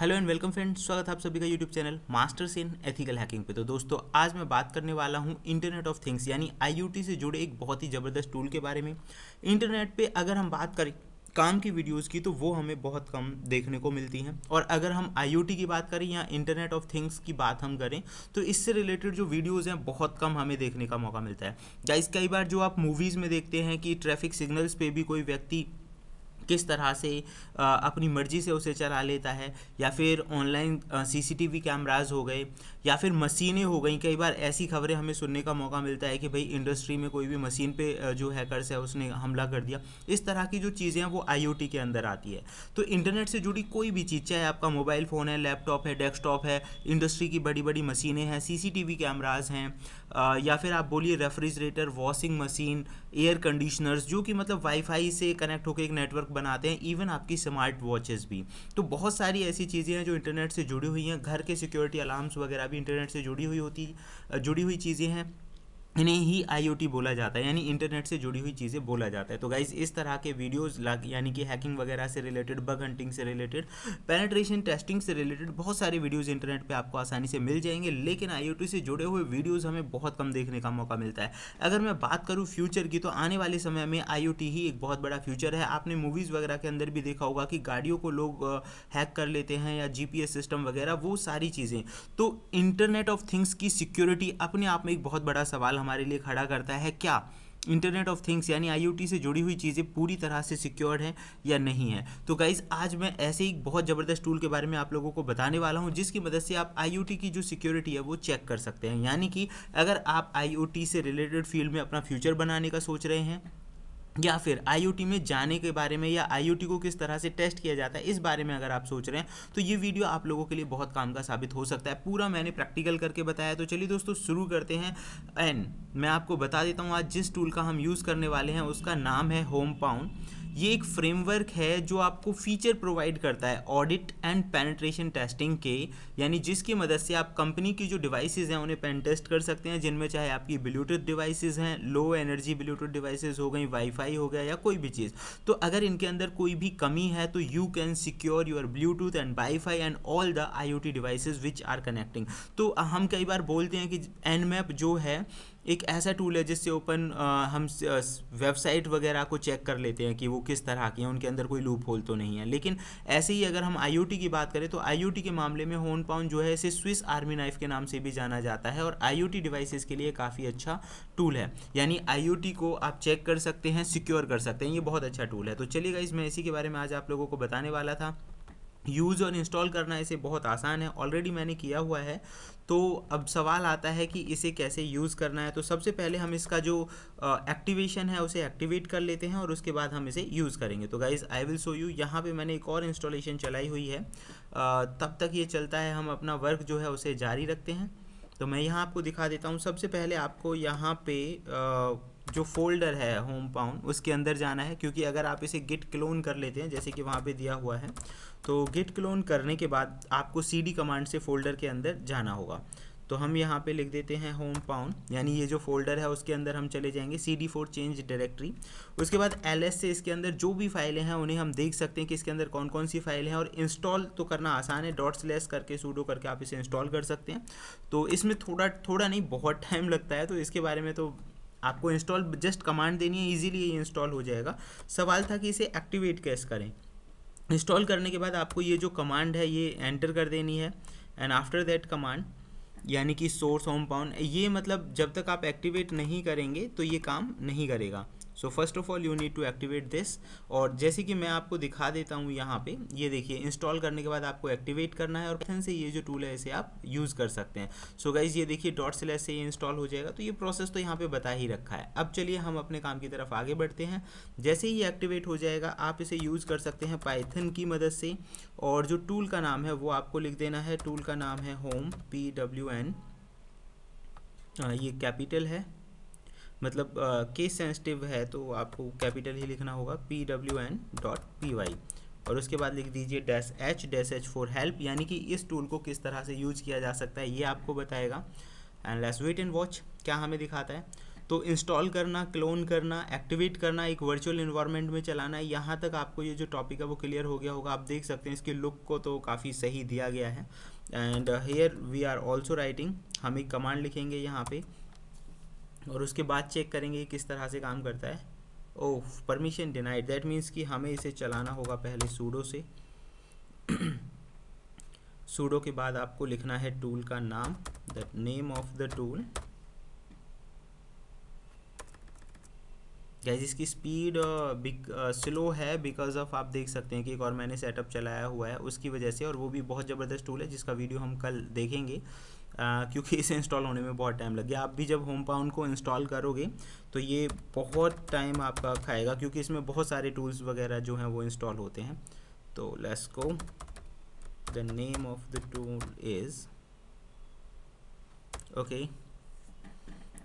Hello and welcome friends स्वागत है आप सभी का YouTube channel masters in ethical hacking पे तो दोस्तों आज मैं बात करने वाला हूँ इंटरनेट ऑफ थिंग्स यानी आईयूटी से जुड़े एक बहुत ही ज़बरदस्त टूल के बारे में इंटरनेट पे अगर हम बात करें काम की वीडियोस की तो वो हमें बहुत कम देखने को मिलती हैं और अगर हम आई की बात करें या इंटरनेट ऑफ थिंग्स की बात हम करें तो इससे रिलेटेड जो वीडियोस हैं बहुत कम हमें देखने का मौका मिलता है गाइस कई बार जो आप मूवीज़ में देखते हैं कि ट्रैफिक सिग्नल्स पे भी कोई व्यक्ति किस तरह से अपनी मर्ज़ी से उसे चला लेता है या फिर ऑनलाइन सीसीटीवी कैमराज हो गए या फिर मशीनें हो गई कई बार ऐसी खबरें हमें सुनने का मौका मिलता है कि भाई इंडस्ट्री में कोई भी मशीन पे जो हैकर्स है उसने हमला कर दिया इस तरह की जो चीज़ें हैं वो आई के अंदर आती है तो इंटरनेट से जुड़ी कोई भी चीज़ चाहे आपका मोबाइल फ़ोन है लैपटॉप है डेस्कटॉप है इंडस्ट्री की बड़ी बड़ी मशीनें हैं वी कैमराज हैं या फिर आप बोलिए refrigerator washing machine air conditioners जो कि मतलब वाईफाई से कनेक्ट होकर एक नेटवर्क बनाते हैं इवन आपकी स्मार्ट वॉचेस भी तो बहुत सारी ऐसी चीज़ें हैं जो इंटरनेट से जुड़ी हुई हैं घर के सिक्योरिटी अलार्म्स वगैरह भी इंटरनेट से जुड़ी हुई होती जुड़ी हुई चीज़ें हैं इन्हें ही आईओटी बोला जाता है यानी इंटरनेट से जुड़ी हुई चीज़ें बोला जाता है तो गाइज इस तरह के वीडियोस यानी कि हैकिंग वगैरह से रिलेटेड बग हंटिंग से रिलेटेड पेनेट्रेशन टेस्टिंग से रिलेटेड बहुत सारे वीडियोस इंटरनेट पे आपको आसानी से मिल जाएंगे लेकिन आईओटी से जुड़े हुए वीडियोज़ हमें बहुत कम देखने का मौका मिलता है अगर मैं बात करूँ फ्यूचर की तो आने वाले समय में आई ही एक बहुत बड़ा फ्यूचर है आपने मूवीज़ वगैरह के अंदर भी देखा होगा कि गाड़ियों को लोग हैक कर लेते हैं या जी सिस्टम वगैरह वो सारी चीज़ें तो इंटरनेट ऑफ थिंग्स की सिक्योरिटी अपने आप में एक बहुत बड़ा सवाल हम हमारे लिए खड़ा करता है क्या इंटरनेट ऑफ थिंग्स यानी आईओटी से जुड़ी हुई चीज़ें पूरी तरह से सिक्योर्ड हैं या नहीं है तो गाइज आज मैं ऐसे ही बहुत ज़बरदस्त टूल के बारे में आप लोगों को बताने वाला हूँ जिसकी मदद से आप आईओटी की जो सिक्योरिटी है वो चेक कर सकते हैं यानी कि अगर आप आईओटी से रिलेटेड फील्ड में अपना फ्यूचर बनाने का सोच रहे हैं या फिर आई में जाने के बारे में या आई को किस तरह से टेस्ट किया जाता है इस बारे में अगर आप सोच रहे हैं तो ये वीडियो आप लोगों के लिए बहुत काम का साबित हो सकता है पूरा मैंने प्रैक्टिकल करके बताया तो चलिए दोस्तों शुरू करते हैं एंड मैं आपको बता देता हूँ आज जिस टूल का हम यूज़ करने वाले हैं उसका नाम है होम पाउंड ये एक फ्रेमवर्क है जो आपको फीचर प्रोवाइड करता है ऑडिट एंड पेनिट्रेशन टेस्टिंग के यानी जिसकी मदद से आप कंपनी की जो डिवाइसेज हैं उन्हें पेन टेस्ट कर सकते हैं जिनमें चाहे आपकी ब्लूटूथ डिवाइसेज हैं लो एनर्जी ब्लूटूथ डिवाइसेज हो गई वाईफाई हो गया या कोई भी चीज़ तो अगर इनके अंदर कोई भी कमी है तो you can secure your Bluetooth and WiFi and all the I O T devices which are connecting तो हम कई बार बोलते हैं कि एन मैप जो है एक ऐसा टूल है जिससे ओपन हम वेबसाइट वगैरह को चेक कर लेते हैं कि वो किस तरह की है उनके अंदर कोई लूप होल तो नहीं है लेकिन ऐसे ही अगर हम आई की बात करें तो आई के मामले में होन पाउन जो है इसे स्विस आर्मी नाइफ के नाम से भी जाना जाता है और आई डिवाइसेस के लिए काफ़ी अच्छा टूल है यानी आई को आप चेक कर सकते हैं सिक्योर कर सकते हैं ये बहुत अच्छा टूल है तो चलिएगा इसमें इसी के बारे में आज आप लोगों को बताने वाला था यूज़ और इंस्टॉल करना इसे बहुत आसान है ऑलरेडी मैंने किया हुआ है तो अब सवाल आता है कि इसे कैसे यूज़ करना है तो सबसे पहले हम इसका जो एक्टिवेशन है उसे एक्टिवेट कर लेते हैं और उसके बाद हम इसे यूज़ करेंगे तो guys I will show you यहाँ पे मैंने एक और इंस्टॉलेशन चलाई हुई है uh, तब तक ये चलता है हम अपना वर्क जो है उसे जारी रखते हैं तो मैं यहाँ आपको दिखा देता हूँ सबसे पहले आपको यहाँ पे uh, जो फोल्डर है होम पाउंड उसके अंदर जाना है क्योंकि अगर आप इसे गिट क्लोन कर लेते हैं जैसे कि वहाँ पे दिया हुआ है तो गिट क्लोन करने के बाद आपको सी कमांड से फोल्डर के अंदर जाना होगा तो हम यहाँ पे लिख देते हैं होम पाउंड यानी ये जो फोल्डर है उसके अंदर हम चले जाएंगे C D four change directory उसके बाद एल एस से इसके अंदर जो भी फाइलें हैं उन्हें हम देख सकते हैं कि इसके अंदर कौन कौन सी फाइलें हैं और इंस्टॉल तो करना आसान है डॉट्स लेस करके सूडो करके आप इसे इंस्टॉल कर सकते हैं तो इसमें थोड़ा थोड़ा नहीं बहुत टाइम लगता है तो इसके बारे में तो आपको इंस्टॉल जस्ट कमांड देनी है इजीली ये इंस्टॉल हो जाएगा सवाल था कि इसे एक्टिवेट कैसे करें इंस्टॉल करने के बाद आपको ये जो कमांड है ये एंटर कर देनी है एंड आफ्टर दैट कमांड यानी कि सोर्स होम पाउंड ये मतलब जब तक आप एक्टिवेट नहीं करेंगे तो ये काम नहीं करेगा so first of all you need to activate this और जैसे कि मैं आपको दिखा देता हूँ यहाँ पे ये देखिए इंस्टॉल करने के बाद आपको एक्टिवेट करना है और पैथन से ये जो टूल है इसे आप यूज़ कर सकते हैं सो so गाइज ये देखिए डॉट स्लैश से ये इंस्टॉल हो जाएगा तो ये प्रोसेस तो यहाँ पे बता ही रखा है अब चलिए हम अपने काम की तरफ आगे बढ़ते हैं जैसे ही एक्टिवेट हो जाएगा आप इसे यूज़ कर सकते हैं पाइथन की मदद से और जो टूल का नाम है वो आपको लिख देना है टूल का नाम है होम पी डब्ल्यू एन ये कैपिटल है मतलब केस uh, सेंसिटिव है तो आपको कैपिटल ही लिखना होगा P W N dot P Y और उसके बाद लिख दीजिए dash H dash H for help यानी कि इस टूल को किस तरह से यूज किया जा सकता है ये आपको बताएगा and less wait and watch क्या हमें दिखाता है तो इंस्टॉल करना क्लोन करना एक्टिवेट करना एक वर्चुअल इन्वायरमेंट में चलाना है यहाँ तक आपको ये जो टॉपिक है वो क्लियर हो गया होगा आप देख सकते हैं इसके लुक को तो काफ़ी सही दिया गया है and here we are also writing हम एक कमांड लिखेंगे यहाँ पे और उसके बाद चेक करेंगे किस तरह से काम करता है oh permission denied that means कि हमें इसे चलाना होगा पहले सूडो से सूडो के बाद आपको लिखना है टूल का नाम the name of the tool goes इसकी स्पीड स्लो uh, uh, है बिकॉज ऑफ आप देख सकते हैं कि एक और मैंने सेटअप चलाया हुआ है उसकी वजह से और वो भी बहुत ज़बरदस्त टूल है जिसका वीडियो हम कल देखेंगे क्योंकि इसे इंस्टॉल होने में बहुत टाइम लग गया आप भी जब होम पाउंड को इंस्टॉल करोगे तो ये बहुत टाइम आपका खाएगा क्योंकि इसमें बहुत सारे टूल्स वगैरह जो हैं वो इंस्टॉल होते हैं तो let's go the name of the tool is okay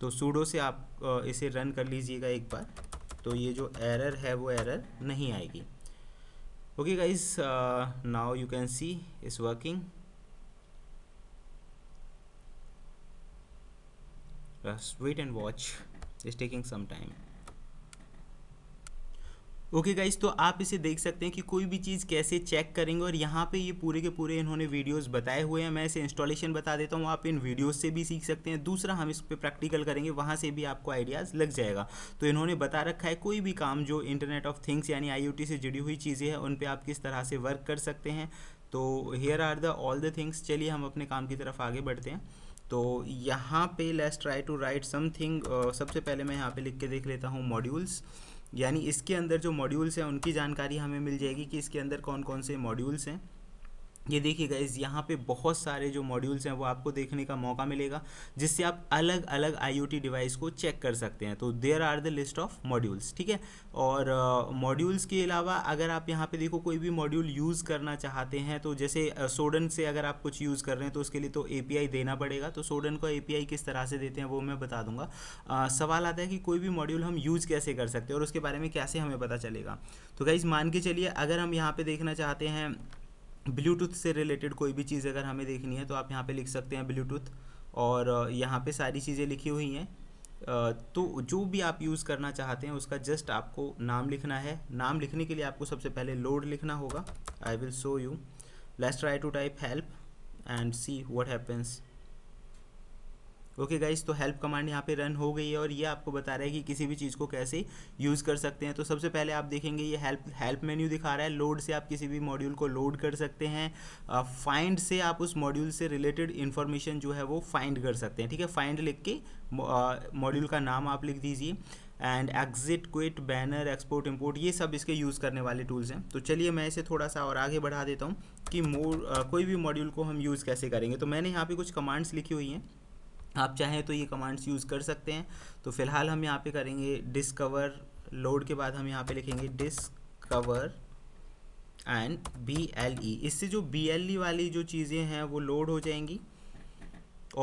तो सूडो से आप इसे रन कर लीजिएगा एक बार तो ये जो एरर है वो एरर नहीं आएगी okay guys now you can see is working just uh, wait and watch it's taking some time okay okay guys तो आप इसे देख सकते हैं कि कोई भी चीज़ कैसे चेक करेंगे और यहाँ पे ये पूरे के पूरे इन्होंने वीडियोस बताए हुए हैं मैं इसे इंस्टॉलेशन बता देता हूँ आप इन वीडियोस से भी सीख सकते हैं दूसरा हम इस पर प्रैक्टिकल करेंगे वहाँ से भी आपको आइडियाज़ लग जाएगा तो इन्होंने बता रखा है कोई भी काम जो इंटरनेट ऑफ थिंग्स यानी आई से जुड़ी हुई चीज़ें हैं उन पर आप किस तरह से वर्क कर सकते हैं तो here are the all the things चलिए हम अपने काम की तरफ आगे बढ़ते हैं तो यहाँ पे let's try to write something सबसे पहले मैं यहाँ पे लिख के देख लेता हूँ मॉड्यूल्स यानी इसके अंदर जो मॉड्यूल्स हैं उनकी जानकारी हमें मिल जाएगी कि इसके अंदर कौन कौन से मॉड्यूल्स हैं ये देखिएगा इस यहाँ पे बहुत सारे जो मॉड्यूल्स हैं वो आपको देखने का मौका मिलेगा जिससे आप अलग अलग आई डिवाइस को चेक कर सकते हैं तो there are the list of modules ठीक है और मॉड्यूल्स uh, के अलावा अगर आप यहाँ पे देखो कोई भी मॉड्यूल यूज़ करना चाहते हैं तो जैसे सोडन uh, से अगर आप कुछ यूज़ कर रहे हैं तो उसके लिए तो ए देना पड़ेगा तो सोडन को ए किस तरह से देते हैं वो मैं बता दूंगा uh, सवाल आता है कि कोई भी मॉड्यूल हम यूज़ कैसे कर सकते हैं और उसके बारे में कैसे हमें पता चलेगा तो गाइज़ मान के चलिए अगर हम यहाँ पर देखना चाहते हैं ब्लूटूथ से रिलेटेड कोई भी चीज़ अगर हमें देखनी है तो आप यहाँ पे लिख सकते हैं ब्लूटूथ और यहाँ पे सारी चीज़ें लिखी हुई हैं तो जो भी आप यूज़ करना चाहते हैं उसका जस्ट आपको नाम लिखना है नाम लिखने के लिए आपको सबसे पहले लोड लिखना होगा I will show you let's try to type help and see what happens okay guys तो हेल्प कमांड यहाँ पे रन हो गई है और ये आपको बता रहा है कि किसी भी चीज़ को कैसे यूज़ कर सकते हैं तो सबसे पहले आप देखेंगे ये हेल्प हेल्प मेन्यू दिखा रहा है लोड से आप किसी भी मॉड्यूल को लोड कर सकते हैं फाइंड uh, से आप उस मॉड्यूल से रिलेटेड इन्फॉर्मेशन जो है वो फाइंड कर सकते हैं ठीक है फाइंड लिख के मॉड्यूल uh, का नाम आप लिख दीजिए and exit quit banner export import ये सब इसके यूज़ करने वाले टूल्स हैं तो चलिए मैं इसे थोड़ा सा और आगे बढ़ा देता हूँ कि मोड uh, कोई भी मॉड्यूल को हम यूज़ कैसे करेंगे तो मैंने यहाँ पे कुछ कमांड्स लिखी हुई हैं आप चाहें तो ये कमांड्स यूज़ कर सकते हैं तो फिलहाल हम यहाँ पे करेंगे डिस्कवर लोड के बाद हम यहाँ पे लिखेंगे discover and B L E इससे जो बी एल ई वाली जो चीज़ें हैं वो लोड हो जाएंगी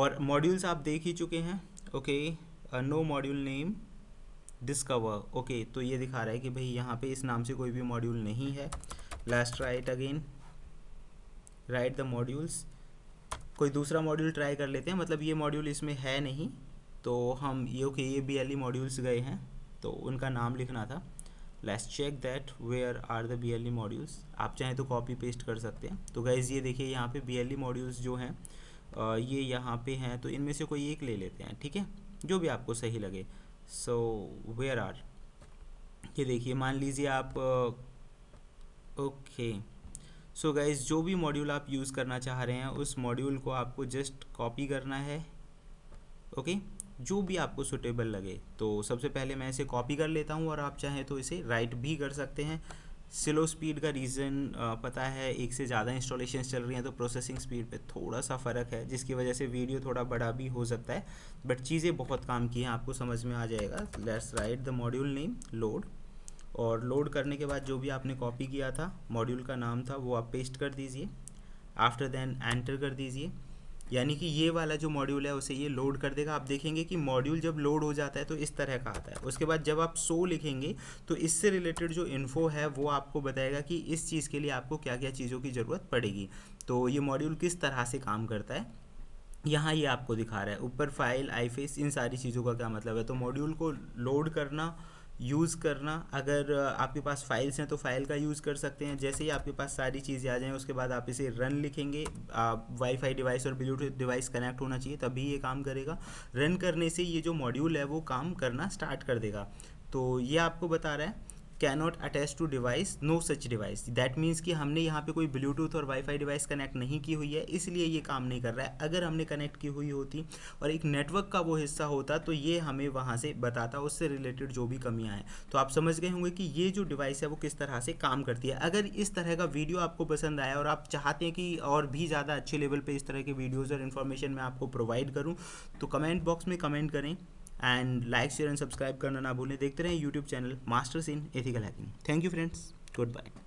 और मॉड्यूल्स आप देख ही चुके हैं okay no module name discover okay तो ये दिखा रहा है कि भाई यहाँ पे इस नाम से कोई भी मॉड्यूल नहीं है last right again right the modules कोई दूसरा मॉड्यूल ट्राई कर लेते हैं मतलब ये मॉड्यूल इसमें है नहीं तो हम ये ओके ये बी एल ई मॉड्यूल्स गए हैं तो उनका नाम लिखना था let's check that where are the B L E modules आप चाहें तो कॉपी पेस्ट कर सकते हैं तो गाइज़ ये देखिए यहाँ पे बी एल ई मॉड्यूल्स जो हैं ये यहाँ पे हैं तो इनमें से कोई एक ले लेते हैं ठीक है जो भी आपको सही लगे सो वेयर आर ये देखिए मान लीजिए आप okay uh, okay. So so guys जो भी मॉड्यूल आप यूज़ करना चाह रहे हैं उस मॉड्यूल को आपको जस्ट कॉपी करना है ओके जो भी आपको सुटेबल लगे तो सबसे पहले मैं इसे कॉपी कर लेता हूँ और आप चाहें तो इसे राइट भी कर सकते हैं स्लो स्पीड का रीज़न पता है एक से ज़्यादा इंस्टॉलेशन चल रही हैं तो प्रोसेसिंग स्पीड पे थोड़ा सा फ़र्क है जिसकी वजह से वीडियो थोड़ा बड़ा भी हो सकता है बट चीज़ें बहुत काम की हैं आपको समझ में आ जाएगा let's write the module name load और लोड करने के बाद जो भी आपने कॉपी किया था मॉड्यूल का नाम था वो आप पेस्ट कर दीजिए आफ्टर देन एंटर कर दीजिए यानी कि ये वाला जो मॉड्यूल है उसे ये लोड कर देगा आप देखेंगे कि मॉड्यूल जब लोड हो जाता है तो इस तरह का आता है उसके बाद जब आप सो लिखेंगे तो इससे रिलेटेड जो इन्फो है वो आपको बताएगा कि इस चीज़ के लिए आपको क्या क्या चीज़ों की ज़रूरत पड़ेगी तो ये मॉड्यूल किस तरह से काम करता है यहाँ ये आपको दिखा रहा है ऊपर फाइल आईफेस इन सारी चीज़ों का क्या मतलब है तो मॉड्यूल को लोड करना यूज़ करना अगर आपके पास फाइल्स हैं तो फाइल का यूज़ कर सकते हैं जैसे ही आपके पास सारी चीज़ें आ जाएँ उसके बाद आप इसे रन लिखेंगे वाईफाई डिवाइस और ब्लूटूथ डिवाइस कनेक्ट होना चाहिए तभी ये काम करेगा रन करने से ये जो मॉड्यूल है वो काम करना स्टार्ट कर देगा तो ये आपको बता रहा है cannot attach to device no such device that means कि हमने यहाँ पे कोई ब्लूटूथ और वाईफाई डिवाइस कनेक्ट नहीं की हुई है इसलिए ये काम नहीं कर रहा है अगर हमने कनेक्ट की हुई होती और एक नेटवर्क का वो हिस्सा होता तो ये हमें वहाँ से बताता उससे रिलेटेड जो भी कमियाँ हैं तो आप समझ गए होंगे कि ये जो डिवाइस है वो किस तरह से काम करती है अगर इस तरह का वीडियो आपको पसंद आया और आप चाहते हैं कि और भी ज़्यादा अच्छे लेवल पर इस तरह के वीडियोज़ और इन्फॉर्मेशन मैं आपको प्रोवाइड करूँ तो कमेंट बॉक्स में कमेंट करें and like share and subscribe करना ना भूलें देखते रहें YouTube channel masters in ethical hacking thank you friends good bye